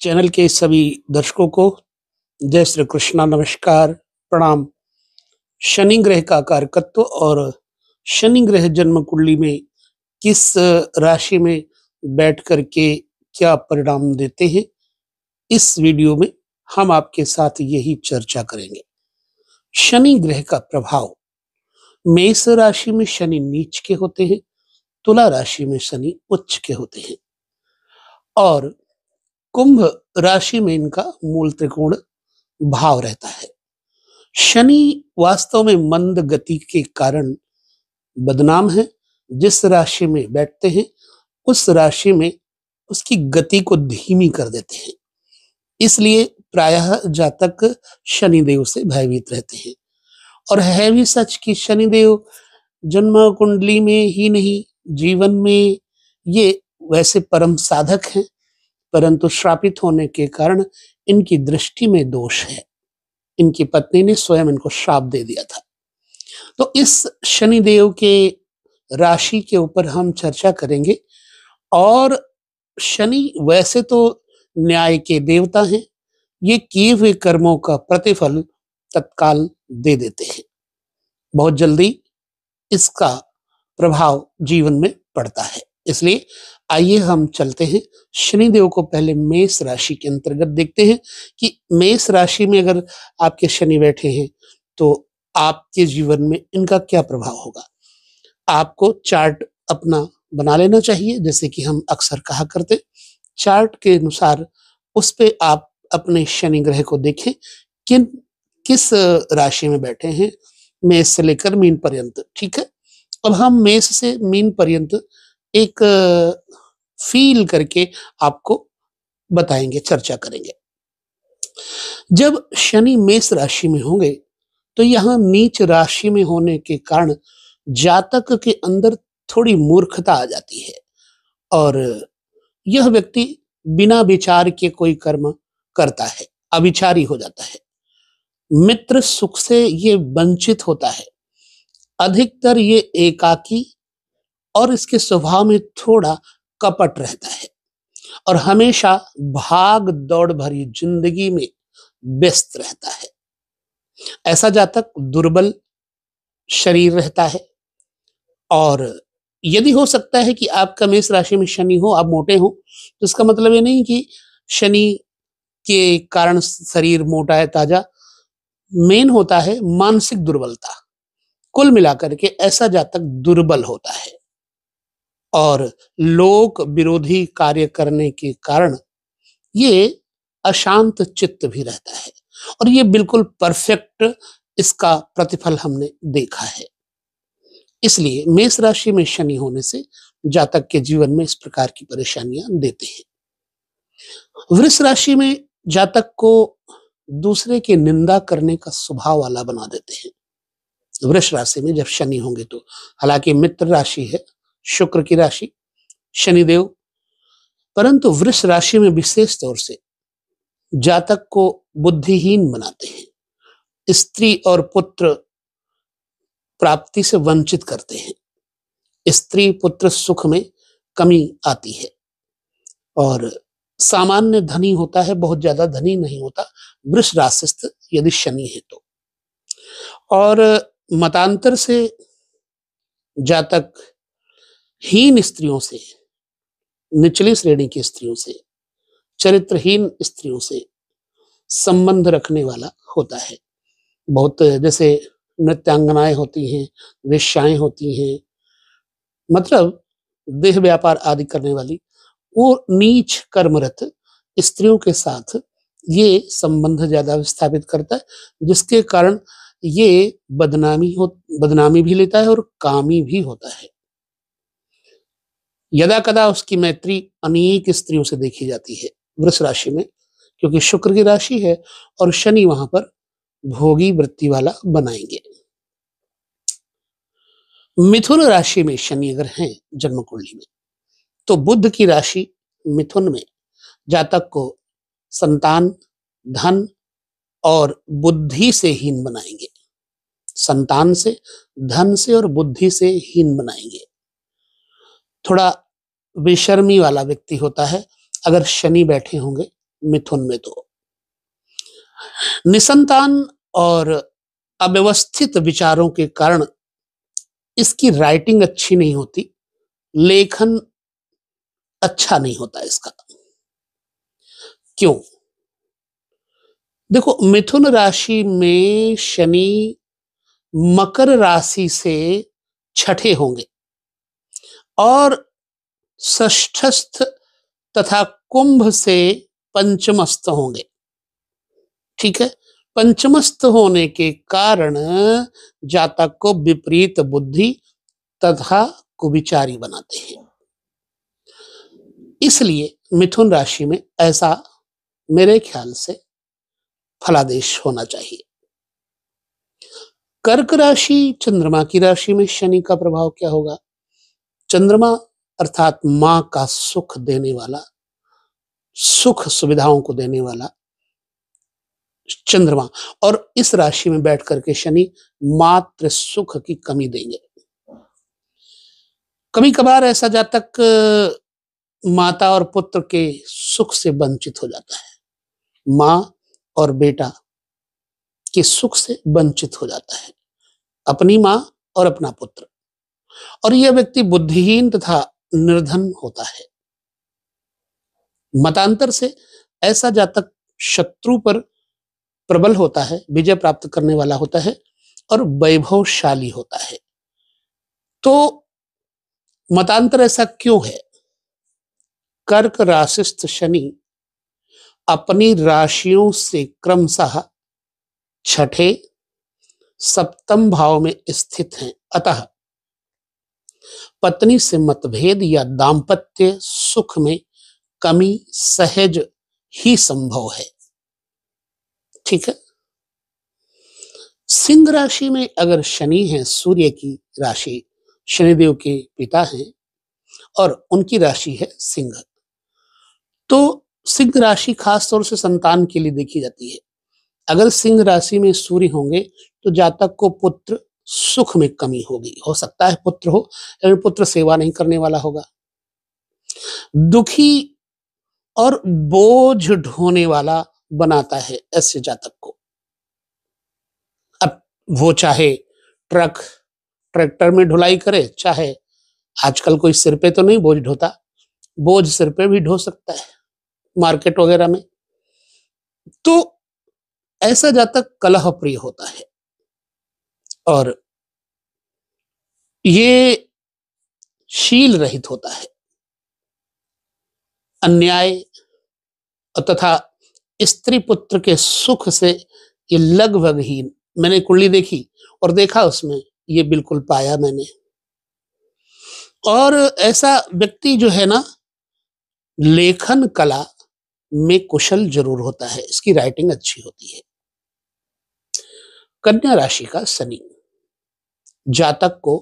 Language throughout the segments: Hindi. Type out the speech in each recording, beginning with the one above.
चैनल के सभी दर्शकों को जय श्री कृष्णा नमस्कार प्रणाम शनि ग्रह का कारकत्व और शनि ग्रह जन्म कुंडली में किस राशि में बैठ करके क्या परिणाम देते हैं इस वीडियो में हम आपके साथ यही चर्चा करेंगे शनि ग्रह का प्रभाव मेष राशि में शनि नीच के होते हैं तुला राशि में शनि उच्च के होते हैं और कुंभ राशि में इनका मूल त्रिकोण भाव रहता है शनि वास्तव में मंद गति के कारण बदनाम है जिस राशि में बैठते हैं उस राशि में उसकी गति को धीमी कर देते हैं इसलिए प्रायः जातक शनिदेव से भयभीत रहते हैं और है भी सच कि शनिदेव जन्म कुंडली में ही नहीं जीवन में ये वैसे परम साधक हैं परंतु श्रापित होने के कारण इनकी दृष्टि में दोष है इनकी पत्नी ने स्वयं इनको श्राप दे दिया था तो इस शनिदेव के राशि के ऊपर हम चर्चा करेंगे और शनि वैसे तो न्याय के देवता हैं ये किए हुए कर्मों का प्रतिफल तत्काल दे देते हैं बहुत जल्दी इसका प्रभाव जीवन में पड़ता है इसलिए आइए हम चलते हैं शनिदेव को पहले मेष राशि के अंतर्गत देखते हैं कि मेष राशि में अगर आपके शनि बैठे हैं तो आपके जीवन में इनका क्या प्रभाव होगा आपको चार्ट अपना बना लेना चाहिए जैसे कि हम अक्सर कहा करते चार्ट के अनुसार उस पर आप अपने शनि ग्रह को देखें किन किस राशि में बैठे हैं मेष से लेकर मीन पर्यंत ठीक है अब हम मेष से मीन पर्यंत एक फील करके आपको बताएंगे चर्चा करेंगे जब शनि मेष राशि में होंगे तो यहाँ नीच राशि में होने के कारण जातक के अंदर थोड़ी मूर्खता आ जाती है और यह व्यक्ति बिना विचार के कोई कर्म करता है अविचारी हो जाता है मित्र सुख से ये वंचित होता है अधिकतर ये एकाकी और इसके स्वभाव में थोड़ा कपट रहता है और हमेशा भाग दौड़ भरी जिंदगी में व्यस्त रहता है ऐसा जातक दुर्बल शरीर रहता है और यदि हो सकता है कि आपका मेष राशि में शनि हो आप मोटे हो तो इसका मतलब ये नहीं कि शनि के कारण शरीर मोटा है ताजा मेन होता है मानसिक दुर्बलता कुल मिलाकर के ऐसा जातक दुर्बल होता है और लोक विरोधी कार्य करने के कारण ये अशांत चित्त भी रहता है और ये बिल्कुल परफेक्ट इसका प्रतिफल हमने देखा है इसलिए मेष राशि में शनि होने से जातक के जीवन में इस प्रकार की परेशानियां देते हैं वृष राशि में जातक को दूसरे की निंदा करने का स्वभाव वाला बना देते हैं वृक्ष राशि में जब शनि होंगे तो हालांकि मित्र राशि है शुक्र की राशि शनिदेव परंतु वृक्ष राशि में विशेष तौर से जातक को बुद्धिहीन बनाते हैं स्त्री और पुत्र प्राप्ति से वंचित करते हैं स्त्री पुत्र सुख में कमी आती है और सामान्य धनी होता है बहुत ज्यादा धनी नहीं होता वृष राशिस्थ यदि शनि है तो और मतांतर से जातक हीन स्त्रियों से निचली श्रेणी की स्त्रियों से चरित्रहीन स्त्रियों से संबंध रखने वाला होता है बहुत जैसे नृत्यांगनाएं होती हैं वेश्याएं होती हैं मतलब देह व्यापार आदि करने वाली वो नीच कर्मरत स्त्रियों के साथ ये संबंध ज्यादा स्थापित करता है जिसके कारण ये बदनामी हो बदनामी भी लेता है और कामी भी होता है यदा कदा उसकी मैत्री अनेक स्त्रियों से देखी जाती है वृष राशि में क्योंकि शुक्र की राशि है और शनि वहां पर भोगी वृत्ति वाला बनाएंगे मिथुन राशि में शनि अगर हैं जन्म कुंडली में तो बुद्ध की राशि मिथुन में जातक को संतान धन और बुद्धि से हीन बनाएंगे संतान से धन से और बुद्धि से हीन बनाएंगे थोड़ा बेशर्मी वाला व्यक्ति होता है अगर शनि बैठे होंगे मिथुन में तो निसंतान और अव्यवस्थित विचारों के कारण इसकी राइटिंग अच्छी नहीं होती लेखन अच्छा नहीं होता इसका क्यों देखो मिथुन राशि में शनि मकर राशि से छठे होंगे और ष्ठस्थ तथा कुंभ से पंचमस्त होंगे ठीक है पंचमस्त होने के कारण जातक को विपरीत बुद्धि तथा कुविचारी बनाते हैं इसलिए मिथुन राशि में ऐसा मेरे ख्याल से फलादेश होना चाहिए कर्क राशि चंद्रमा की राशि में शनि का प्रभाव क्या होगा चंद्रमा अर्थात मां का सुख देने वाला सुख सुविधाओं को देने वाला चंद्रमा और इस राशि में बैठ करके शनि मात्र सुख की कमी देंगे कभी कभार ऐसा जातक माता और पुत्र के सुख से वंचित हो जाता है माँ और बेटा के सुख से वंचित हो जाता है अपनी माँ और अपना पुत्र और यह व्यक्ति बुद्धिहीन तथा निर्धन होता है मतांतर से ऐसा जातक शत्रु पर प्रबल होता है विजय प्राप्त करने वाला होता है और वैभवशाली होता है तो मतांतर ऐसा क्यों है कर्क राशिस्थ शनि अपनी राशियों से क्रमशः छठे सप्तम भाव में स्थित हैं अतः पत्नी से मतभेद या दाम्पत्य सुख में कमी सहज ही संभव है ठीक है सिंह राशि में अगर शनि है सूर्य की राशि शनिदेव के पिता हैं और उनकी राशि है सिंह तो सिंह राशि खास तौर से संतान के लिए देखी जाती है अगर सिंह राशि में सूर्य होंगे तो जातक को पुत्र सुख में कमी होगी हो सकता है पुत्र हो लेकिन पुत्र सेवा नहीं करने वाला होगा दुखी और बोझ ढोने वाला बनाता है ऐसे जातक को अब वो चाहे ट्रक ट्रैक्टर में ढुलाई करे चाहे आजकल कोई सिर पे तो नहीं बोझ ढोता बोझ सिर पे भी ढो सकता है मार्केट वगैरह में तो ऐसा जातक कलह प्रिय होता है और ये शील रहित होता है अन्याय तथा स्त्री पुत्र के सुख से ये लगभग ही मैंने कुंडली देखी और देखा उसमें ये बिल्कुल पाया मैंने और ऐसा व्यक्ति जो है ना लेखन कला में कुशल जरूर होता है इसकी राइटिंग अच्छी होती है कन्या राशि का शनि जातक को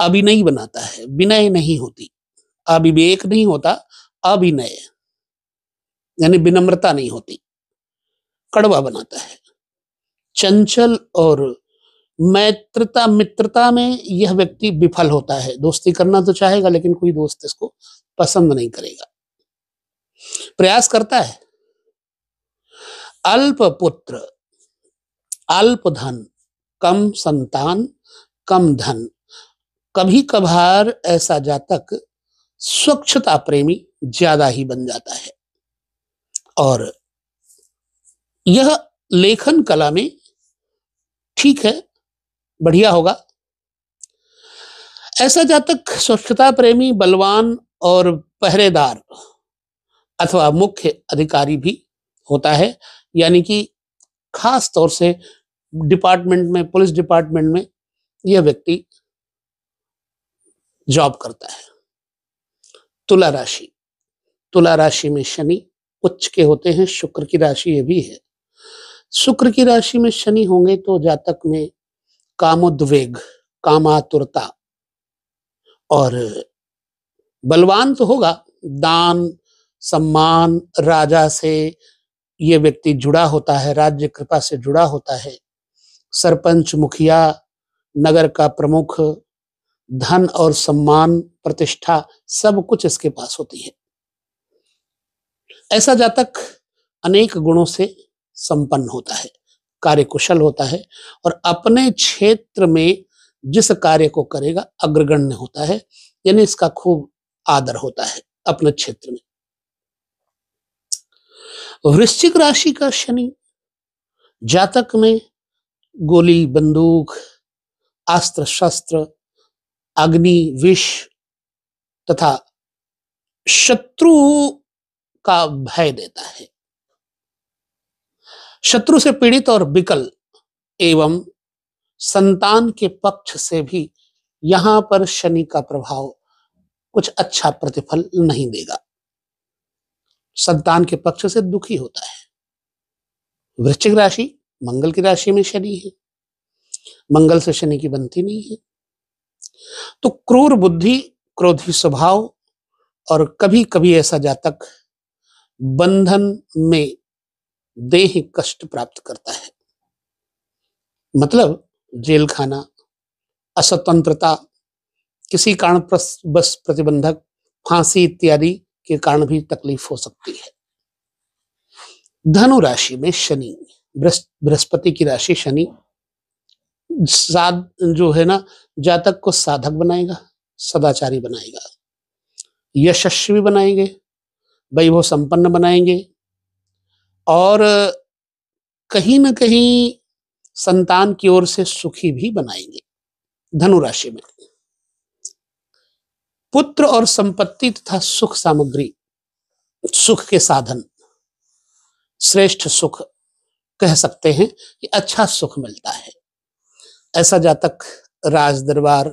अभिनय बनाता है विनय नहीं होती अविवेक नहीं होता अभिनय यानी विनम्रता नहीं होती कड़वा बनाता है चंचल और मैत्रता मित्रता में यह व्यक्ति विफल होता है दोस्ती करना तो चाहेगा लेकिन कोई दोस्त इसको पसंद नहीं करेगा प्रयास करता है अल्प पुत्र अल्प धन कम संतान कम धन कभी कभार ऐसा जातक स्वच्छता प्रेमी ज्यादा ही बन जाता है और यह लेखन कला में ठीक है बढ़िया होगा ऐसा जातक स्वच्छता प्रेमी बलवान और पहरेदार अथवा मुख्य अधिकारी भी होता है यानी कि खास तौर से डिपार्टमेंट में पुलिस डिपार्टमेंट में यह व्यक्ति जॉब करता है तुला राशि तुला राशि में शनि उच्च के होते हैं शुक्र की राशि ये भी है शुक्र की राशि में शनि होंगे तो जातक में कामोद्वेग कामातुरता और बलवान तो होगा दान सम्मान राजा से ये व्यक्ति जुड़ा होता है राज्य कृपा से जुड़ा होता है सरपंच मुखिया नगर का प्रमुख धन और सम्मान प्रतिष्ठा सब कुछ इसके पास होती है ऐसा जातक अनेक गुणों से संपन्न होता है कार्य कुशल होता है और अपने क्षेत्र में जिस कार्य को करेगा अग्रगण्य होता है यानी इसका खूब आदर होता है अपने क्षेत्र में वृश्चिक राशि का शनि जातक में गोली बंदूक अस्त्र शस्त्र अग्नि विष तथा शत्रु का भय देता है शत्रु से पीड़ित और विकल एवं संतान के पक्ष से भी यहां पर शनि का प्रभाव कुछ अच्छा प्रतिफल नहीं देगा संतान के पक्ष से दुखी होता है वृश्चिक राशि मंगल की राशि में शनि है मंगल से शनि की बनती नहीं है तो क्रूर बुद्धि क्रोधी स्वभाव और कभी कभी ऐसा जातक बंधन में देह कष्ट प्राप्त करता है मतलब जेल खाना अस्वतंत्रता किसी कारण बस प्रतिबंधक फांसी इत्यादि के कारण भी तकलीफ हो सकती है धनु राशि में शनि बृहस्पति की राशि शनि साध जो है ना जातक को साधक बनाएगा सदाचारी बनाएगा यशस्वी बनाएंगे वैभव संपन्न बनाएंगे और कहीं ना कहीं संतान की ओर से सुखी भी बनाएंगे धनु राशि में पुत्र और संपत्ति तथा सुख सामग्री सुख के साधन श्रेष्ठ सुख कह सकते हैं कि अच्छा सुख मिलता है ऐसा जातक राज दरबार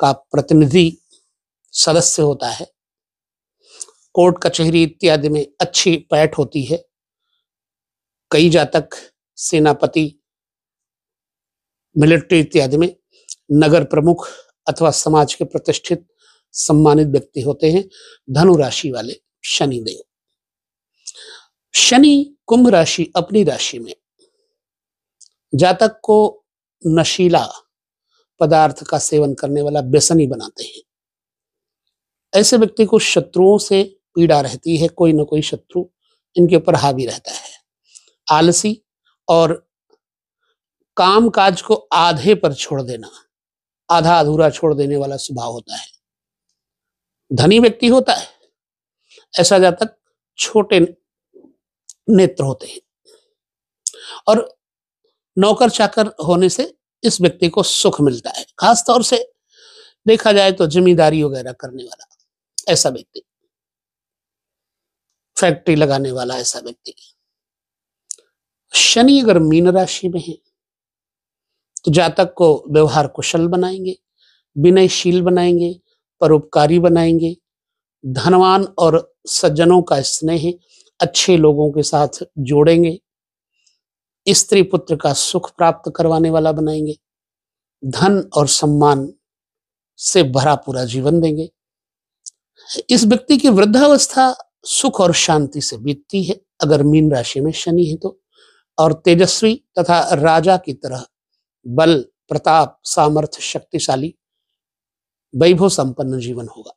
का प्रतिनिधि सदस्य होता है कोर्ट कचहरी इत्यादि में अच्छी पैठ होती है कई जातक सेनापति मिलिट्री इत्यादि में नगर प्रमुख अथवा समाज के प्रतिष्ठित सम्मानित व्यक्ति होते हैं धनु राशि वाले शनि देव शनि कुंभ राशि अपनी राशि में जातक को नशीला पदार्थ का सेवन करने वाला व्यसनी बनाते हैं ऐसे व्यक्ति को शत्रुओं से पीड़ा रहती है कोई ना कोई शत्रु इनके ऊपर हावी रहता है आलसी और काम काज को आधे पर छोड़ देना आधा अधूरा छोड़ देने वाला स्वभाव होता है धनी व्यक्ति होता है ऐसा जातक छोटे नेत्र होते हैं और नौकर चाकर होने से इस व्यक्ति को सुख मिलता है खासतौर से देखा जाए तो जिम्मेदारी वगैरह करने वाला ऐसा व्यक्ति फैक्ट्री लगाने वाला ऐसा व्यक्ति शनि अगर मीन राशि में है तो जातक को व्यवहार कुशल बनाएंगे विनयशील बनाएंगे परोपकारी बनाएंगे धनवान और सज्जनों का स्नेह अच्छे लोगों के साथ जोड़ेंगे स्त्री पुत्र का सुख प्राप्त करवाने वाला बनाएंगे धन और सम्मान से भरा पूरा जीवन देंगे इस व्यक्ति की वृद्धावस्था सुख और शांति से बीतती है अगर मीन राशि में शनि है तो और तेजस्वी तथा राजा की तरह बल प्रताप सामर्थ्य शक्तिशाली वैभव संपन्न जीवन होगा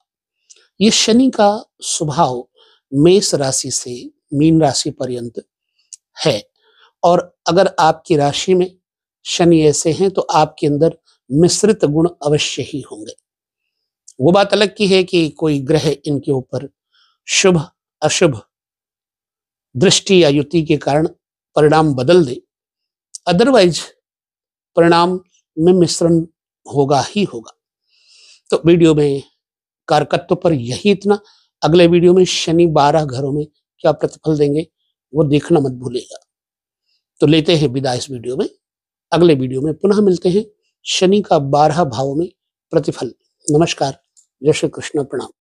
ये शनि का स्वभाव मेष राशि से मीन राशि पर्यंत है और अगर आपकी राशि में शनि ऐसे हैं तो आपके अंदर मिश्रित गुण अवश्य ही होंगे वो बात अलग की है कि कोई ग्रह इनके ऊपर शुभ अशुभ दृष्टि या युति के कारण परिणाम बदल दे अदरवाइज परिणाम में मिश्रण होगा ही होगा तो वीडियो में कारकत्व पर यही इतना अगले वीडियो में शनि बारह घरों में क्या प्रतिफल देंगे वो देखना मत भूलेगा तो लेते हैं विदा इस वीडियो में अगले वीडियो में पुनः मिलते हैं शनि का बारह भावों में प्रतिफल नमस्कार जय श्री कृष्ण प्रणाम